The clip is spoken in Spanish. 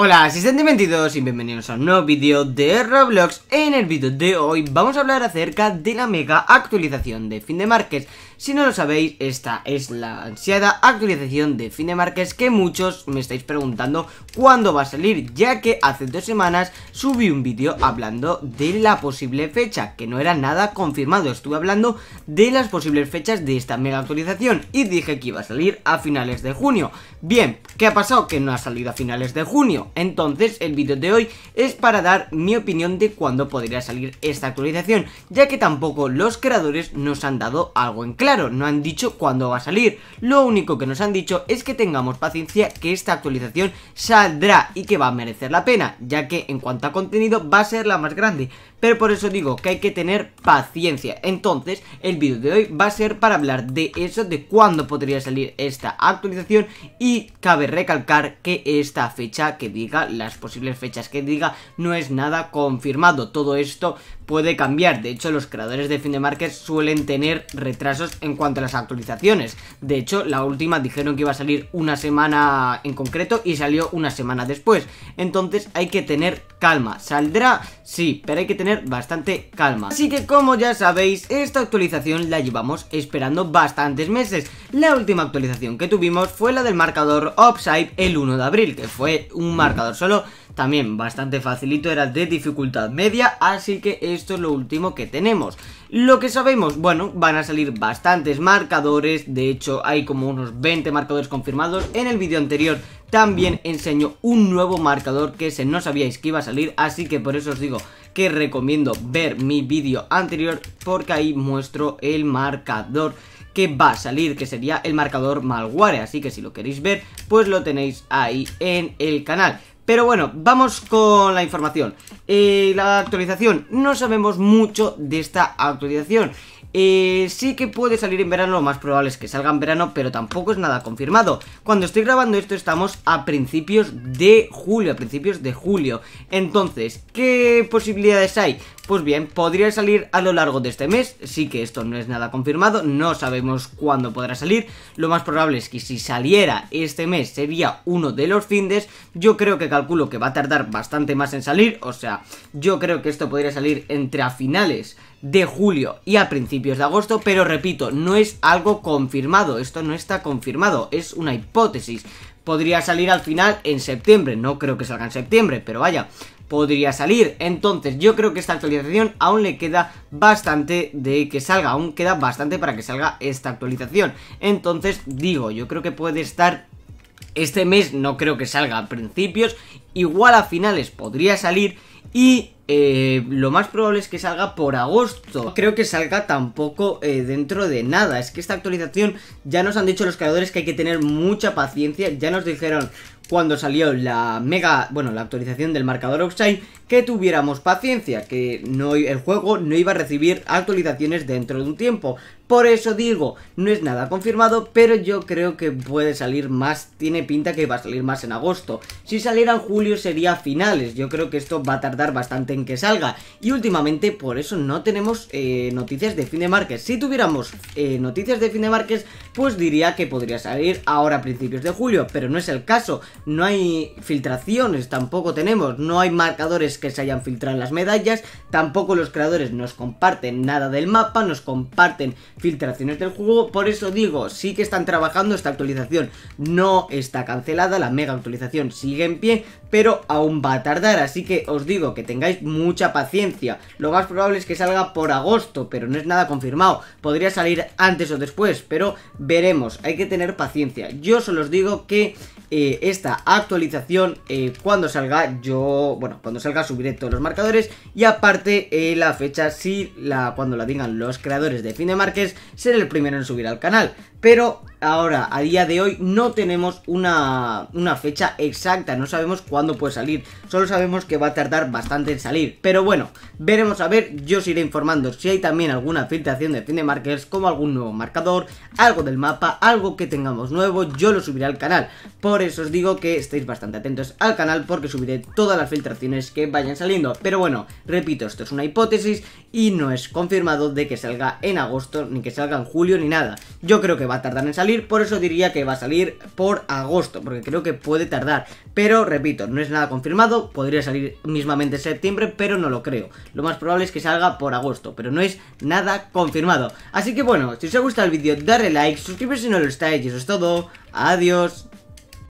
Hola asistente 22 y bienvenidos a un nuevo vídeo de Roblox En el vídeo de hoy vamos a hablar acerca de la mega actualización de fin de marques si no lo sabéis, esta es la ansiada actualización de Finemarkets que muchos me estáis preguntando cuándo va a salir, ya que hace dos semanas subí un vídeo hablando de la posible fecha, que no era nada confirmado, estuve hablando de las posibles fechas de esta mega actualización y dije que iba a salir a finales de junio. Bien, ¿qué ha pasado? Que no ha salido a finales de junio, entonces el vídeo de hoy es para dar mi opinión de cuándo podría salir esta actualización, ya que tampoco los creadores nos han dado algo en claro claro, no han dicho cuándo va a salir. Lo único que nos han dicho es que tengamos paciencia que esta actualización saldrá y que va a merecer la pena, ya que en cuanto a contenido va a ser la más grande. Pero por eso digo que hay que tener paciencia. Entonces, el vídeo de hoy va a ser para hablar de eso, de cuándo podría salir esta actualización y cabe recalcar que esta fecha que diga, las posibles fechas que diga, no es nada confirmado. Todo esto puede cambiar. De hecho, los creadores de fin de market suelen tener retrasos en cuanto a las actualizaciones. De hecho, la última dijeron que iba a salir una semana en concreto y salió una semana después. Entonces hay que tener calma. ¿Saldrá? Sí, pero hay que tener bastante calma. Así que como ya sabéis, esta actualización la llevamos esperando bastantes meses. La última actualización que tuvimos fue la del marcador Upside el 1 de abril, que fue un marcador solo también bastante facilito, era de dificultad media, así que esto es lo último que tenemos. Lo que sabemos, bueno, van a salir bastantes marcadores, de hecho hay como unos 20 marcadores confirmados, en el vídeo anterior también enseño un nuevo marcador que se no sabíais que iba a salir, así que por eso os digo que recomiendo ver mi vídeo anterior porque ahí muestro el marcador que va a salir, que sería el marcador Malware, así que si lo queréis ver, pues lo tenéis ahí en el canal. Pero bueno, vamos con la información. Eh, la actualización, no sabemos mucho de esta actualización. Eh, sí que puede salir en verano, lo más probable es que salga en verano, pero tampoco es nada confirmado. Cuando estoy grabando esto estamos a principios de julio, a principios de julio. Entonces, ¿qué posibilidades hay? Pues bien, podría salir a lo largo de este mes, sí que esto no es nada confirmado, no sabemos cuándo podrá salir, lo más probable es que si saliera este mes sería uno de los findes, yo creo que calculo que va a tardar bastante más en salir, o sea, yo creo que esto podría salir entre a finales de julio y a principios de agosto, pero repito, no es algo confirmado, esto no está confirmado, es una hipótesis. Podría salir al final en septiembre, no creo que salga en septiembre, pero vaya, podría salir. Entonces, yo creo que esta actualización aún le queda bastante de que salga, aún queda bastante para que salga esta actualización. Entonces, digo, yo creo que puede estar este mes, no creo que salga a principios, igual a finales podría salir y eh, lo más probable es que salga por agosto. creo que salga tampoco eh, dentro de nada. Es que esta actualización ya nos han dicho los creadores que hay que tener mucha paciencia. Ya nos dijeron cuando salió la mega, bueno, la actualización del marcador Offshine. que tuviéramos paciencia, que no, el juego no iba a recibir actualizaciones dentro de un tiempo. Por eso digo, no es nada confirmado, pero yo creo que puede salir más, tiene pinta que va a salir más en agosto. Si saliera en julio sería finales, yo creo que esto va a tardar bastante que salga. Y últimamente por eso no tenemos eh, noticias de fin de marques Si tuviéramos eh, noticias de fin de marques pues diría que podría salir ahora a principios de julio, pero no es el caso. No hay filtraciones, tampoco tenemos, no hay marcadores que se hayan filtrado las medallas, tampoco los creadores nos comparten nada del mapa, nos comparten filtraciones del juego, por eso digo, sí que están trabajando esta actualización. No está cancelada, la mega actualización sigue en pie, pero aún va a tardar, así que os digo que tengáis mucha paciencia. Lo más probable es que salga por agosto, pero no es nada confirmado. Podría salir antes o después, pero veremos. Hay que tener paciencia. Yo solo os digo que eh, esta actualización, eh, cuando salga, yo, bueno, cuando salga subiré todos los marcadores. Y aparte, eh, la fecha, si la, cuando la digan los creadores de Fin de Marques, seré el primero en subir al canal. Pero Ahora, a día de hoy no tenemos una, fecha exacta, no sabemos cuándo puede salir, solo sabemos que va a tardar bastante en salir. Pero bueno, veremos a ver, yo os iré informando si hay también alguna filtración de fin markers, como algún nuevo marcador, algo del mapa, algo que tengamos nuevo, yo lo subiré al canal. Por eso os digo que estéis bastante atentos al canal porque subiré todas las filtraciones que vayan saliendo. Pero bueno, repito, esto es una hipótesis y no es confirmado de que salga en agosto, ni que salga en julio, ni nada. Yo creo que va a tardar en salir por eso diría que va a salir por agosto, porque creo que puede tardar. Pero repito, no es nada confirmado, podría salir mismamente en septiembre, pero no lo creo. Lo más probable es que salga por agosto, pero no es nada confirmado. Así que bueno, si os ha gustado el vídeo, darle like, suscribiros si no lo estáis, y eso es todo. Adiós.